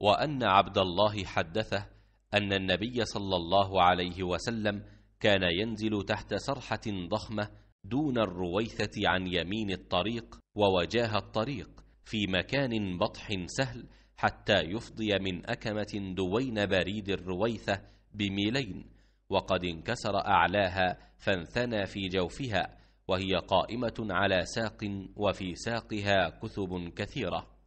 وأن عبد الله حدثه أن النبي صلى الله عليه وسلم كان ينزل تحت سرحة ضخمة دون الرويثة عن يمين الطريق ووجاه الطريق في مكان بطح سهل حتى يفضي من أكمة دوين بريد الرويثة بميلين وقد انكسر أعلاها فانثنى في جوفها وهي قائمة على ساق وفي ساقها كثب كثيرة